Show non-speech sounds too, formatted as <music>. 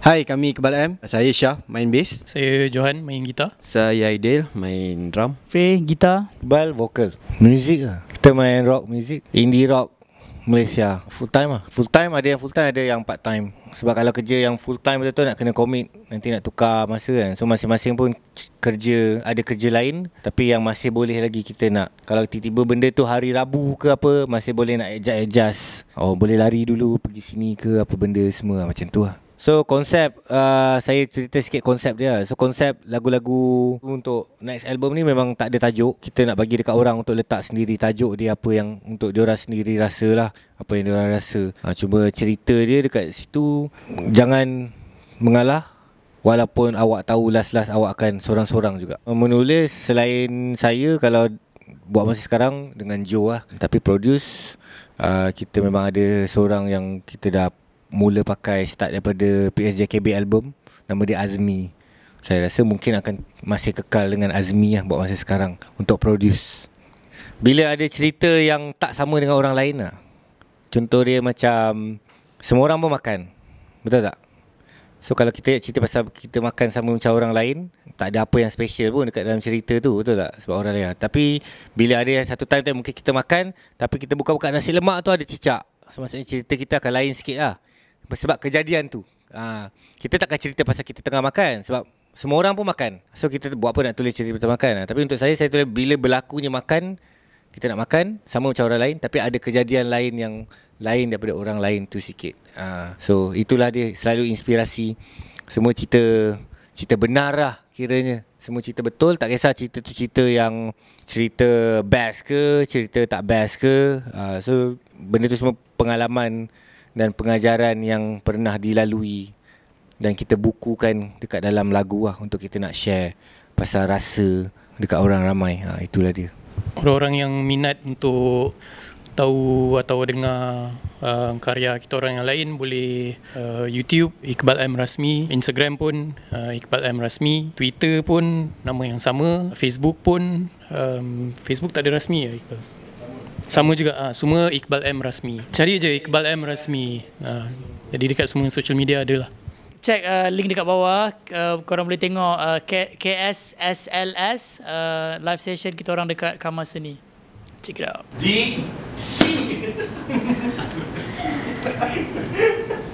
Hai, kami Kebal M. Saya Syah, main bass. Saya Johan, main gitar. Saya Aidil, main drum. Faye, gitar. Kebal, vokal. Music lah. Kita main rock music. Indie rock. Malaysia Full time lah Full time ada yang full time Ada yang part time Sebab kalau kerja yang full time betul tu Nak kena commit Nanti nak tukar masa kan So masing-masing pun Kerja Ada kerja lain Tapi yang masih boleh lagi kita nak Kalau tiba-tiba benda tu Hari Rabu ke apa Masih boleh nak adjust-adjust Oh boleh lari dulu Pergi sini ke Apa benda semua lah, Macam tu lah So konsep uh, Saya cerita sikit konsep dia So konsep lagu-lagu Untuk next album ni Memang tak ada tajuk Kita nak bagi dekat orang Untuk letak sendiri tajuk dia Apa yang Untuk dia diorang sendiri rasa lah Apa yang diorang rasa uh, Cuma cerita dia dekat situ Jangan Mengalah Walaupun awak tahu Last-last awak akan Sorang-sorang juga Menulis Selain saya Kalau Buat masa sekarang Dengan Joe lah Tapi produce uh, Kita memang ada Seorang yang Kita dah mula pakai start daripada PSJKB album nama dia Azmi. Saya rasa mungkin akan masih kekal dengan Azmi lah buat masa sekarang untuk produce. Bila ada cerita yang tak sama dengan orang lain lah. Contoh dia macam semua orang pun makan. Betul tak? So kalau kita cerita pasal kita makan sama macam orang lain, tak ada apa yang special pun dekat dalam cerita tu, betul tak? Sebab orang lain. Tapi bila ada yang satu time tu mungkin kita makan, tapi kita buka-buka nasi lemak tu ada cicak. So maksudnya cerita kita akan lain sikit lah sebab kejadian tu. Ha, kita takkan cerita pasal kita tengah makan sebab semua orang pun makan. So kita buat apa nak tulis cerita tentang makan. Ha, tapi untuk saya saya tulis bila berlakunya makan kita nak makan sama macam orang lain tapi ada kejadian lain yang lain daripada orang lain tu sikit. Ha, so itulah dia selalu inspirasi semua cerita cerita benar lah kiranya. Semua cerita betul tak kisah cerita tu cerita yang cerita best ke cerita tak best ke. Ha, so benda tu semua pengalaman dan pengajaran yang pernah dilalui dan kita bukukan dekat dalam lagu lah untuk kita nak share pasal rasa dekat orang ramai. Ha, itulah dia. Orang-orang yang minat untuk tahu atau dengar uh, karya kita orang yang lain boleh uh, YouTube Iqbal M Rasmi, Instagram pun uh, Iqbal M Rasmi, Twitter pun nama yang sama, Facebook pun um, Facebook tak ada rasmi ya Iqbal. Sama juga ha, semua Iqbal M rasmi. Cari je Iqbal M rasmi. Ha, jadi dekat semua social media adalah. Check uh, link dekat bawah. Uh, korang boleh tengok uh, K- KSSLS uh, live session kita orang dekat Kamar Seni. Check it out. D C <laughs>